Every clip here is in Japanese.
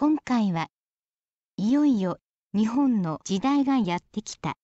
今回はいよいよ日本の時代がやってきた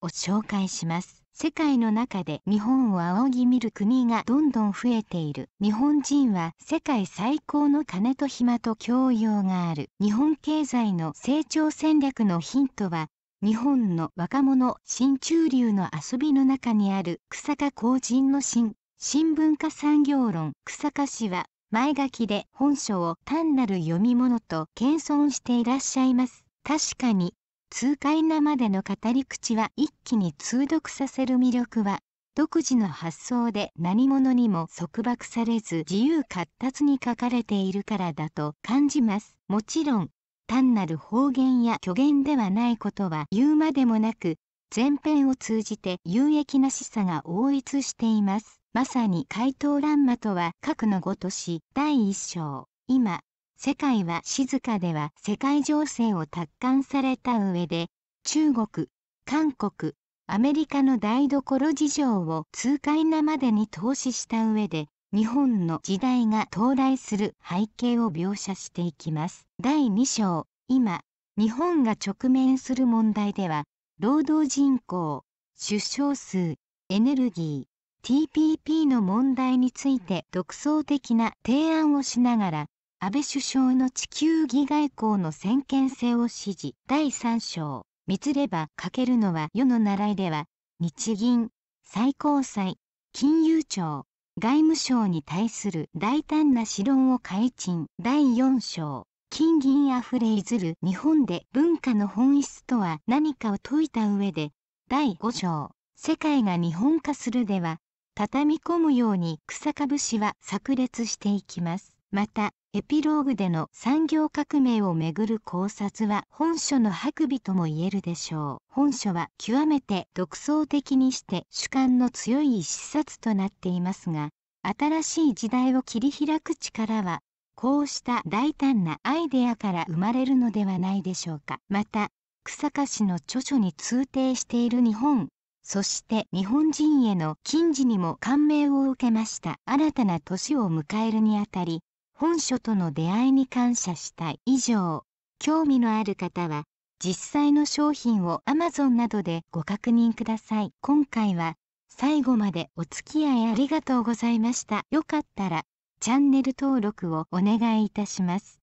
を紹介します世界の中で日本を仰ぎ見る国がどんどん増えている日本人は世界最高の金と暇と教養がある日本経済の成長戦略のヒントは日本の若者新中流の遊びの中にある草加公人の新新文化産業論草加氏は前書きで本書を単なる読み物と謙遜していらっしゃいます。確かに、痛快なまでの語り口は一気に通読させる魅力は、独自の発想で何者にも束縛されず自由活発に書かれているからだと感じます。もちろん、単なる方言や虚言ではないことは言うまでもなく、前編を通じて有益な示唆が応一しています。まさに怪盗乱魔とは核のごとし第一章今世界は静かでは世界情勢を達観された上で中国韓国アメリカの台所事情を痛快なまでに投資した上で日本の時代が到来する背景を描写していきます第2章今日本が直面する問題では労働人口出生数エネルギー TPP の問題について独創的な提案をしながら安倍首相の地球儀外交の先見性を支持第3章「見つれば欠けるのは世の習い」では日銀最高裁金融庁外務省に対する大胆な指論を改陳第4章金銀あふれいずる日本で文化の本質とは何かを説いた上で第5章世界が日本化するでは畳み込むように草株式は炸裂していきます。また、エピローグでの産業革命をめぐる考察は本書の白尾とも言えるでしょう。本書は極めて独創的にして主観の強い一冊となっていますが、新しい時代を切り開く力は、こうした大胆なアイデアから生まれるのではないでしょうか。また、草加氏の著書に通底している日本そして日本人への近似にも感銘を受けました新たな年を迎えるにあたり本書との出会いに感謝したい。以上興味のある方は実際の商品を Amazon などでご確認ください今回は最後までお付き合いありがとうございましたよかったらチャンネル登録をお願いいたします